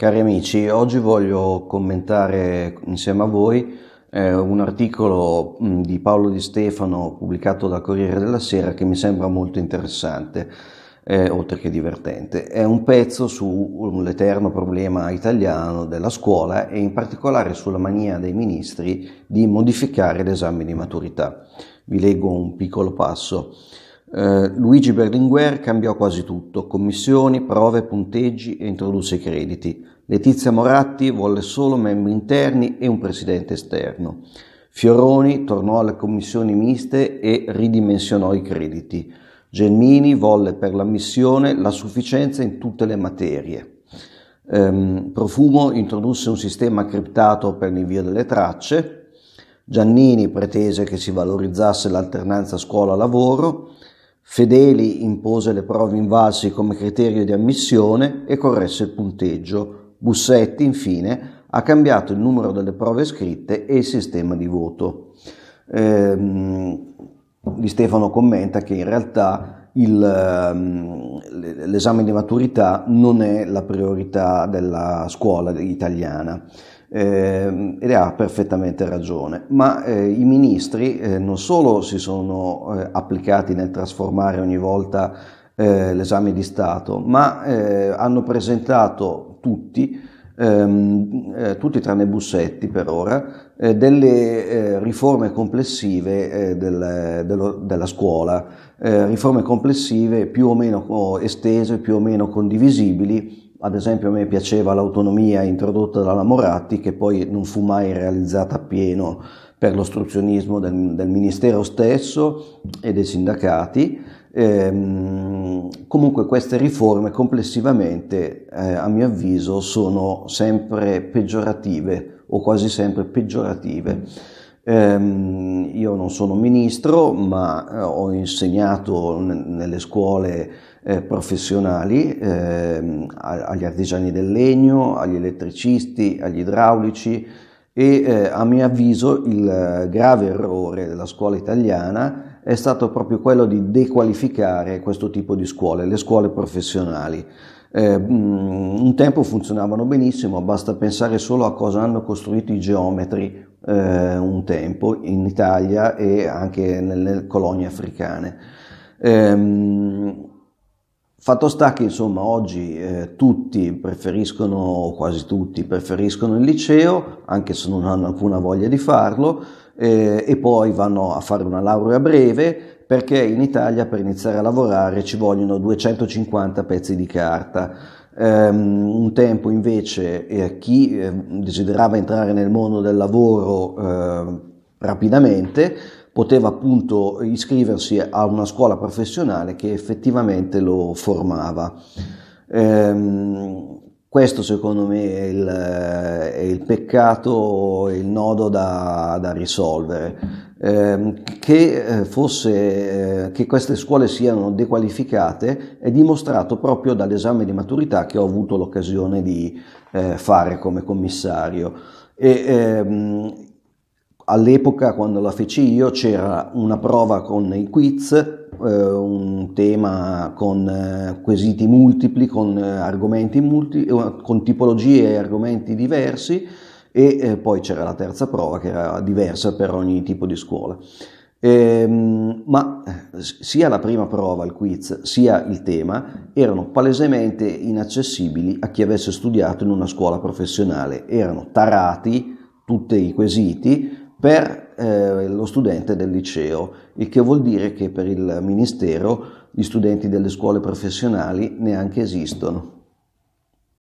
Cari amici, oggi voglio commentare insieme a voi eh, un articolo mh, mm, di Paolo Di Stefano pubblicato da Corriere della Sera che mi sembra molto interessante, eh, oltre che divertente. È un pezzo sull'eterno problema italiano della scuola e in particolare sulla mania dei ministri di modificare l'esame di maturità. Vi leggo un piccolo passo. Eh, Luigi Berlinguer cambiò quasi tutto, commissioni, prove, punteggi e introdusse i crediti. Letizia Moratti volle solo membri interni e un presidente esterno. Fioroni tornò alle commissioni miste e ridimensionò i crediti. Gelmini volle per l'ammissione la sufficienza in tutte le materie. Ehm, Profumo introdusse un sistema criptato per l'invio delle tracce. Giannini pretese che si valorizzasse l'alternanza scuola-lavoro. Fedeli impose le prove invalsi come criterio di ammissione e corresse il punteggio. Bussetti, infine, ha cambiato il numero delle prove scritte e il sistema di voto. Eh, di Stefano commenta che in realtà il, ehm, l'esame di maturità non è la priorità della scuola italiana eh, ed ha perfettamente ragione, ma eh, i ministri eh, non solo si sono eh, applicati nel trasformare ogni volta eh, l'esame di Stato, ma eh, hanno presentato tutti, ehm, tutti tranne Bussetti per ora, delle riforme complessive del, dello, della scuola, riforme complessive più o meno estese, più o meno condivisibili, ad esempio a me piaceva l'autonomia introdotta dalla Moratti che poi non fu mai realizzata appieno per l'ostruzionismo del, del Ministero stesso e dei sindacati. Ehm, comunque queste riforme complessivamente, eh, a mio avviso, sono sempre peggiorative o quasi sempre peggiorative eh, io non sono ministro, ma eh, ho insegnato nelle scuole eh, professionali eh, agli artigiani del legno, agli elettricisti, agli idraulici e eh, a mio avviso il grave errore della scuola italiana è stato proprio quello di dequalificare questo tipo di scuole, le scuole professionali. Eh, un tempo funzionavano benissimo, basta pensare solo a cosa hanno costruito i geometri eh, un tempo in Italia e anche nelle colonie africane. Ehm, fatto sta che insomma oggi eh, tutti preferiscono, o quasi tutti preferiscono il liceo, anche se non hanno alcuna voglia di farlo, eh, e poi vanno a fare una laurea breve perché in Italia per iniziare a lavorare ci vogliono 250 pezzi di carta. Um, un tempo invece eh, chi eh, desiderava entrare nel mondo del lavoro eh, rapidamente poteva appunto iscriversi a una scuola professionale che effettivamente lo formava. Um, questo secondo me è il, è il peccato, il nodo da, da risolvere. Ehm, eh, che, fosse, eh, che queste scuole siano dequalificate è dimostrato proprio dall'esame di maturità che ho avuto l'occasione di eh, fare come commissario. E, ehm, all'epoca, quando la feci io, c'era una prova con i quiz eh, un tema con eh, quesiti multipli, con eh, argomenti multi, con tipologie e argomenti diversi e poi c'era la terza prova che era diversa per ogni tipo di scuola. Ehm, ma sia la prima prova, il quiz, sia il tema erano palesemente inaccessibili a chi avesse studiato in una scuola professionale, erano tarati tutti i quesiti per eh, lo studente del liceo, il che vuol dire che per il Ministero gli studenti delle scuole professionali neanche esistono.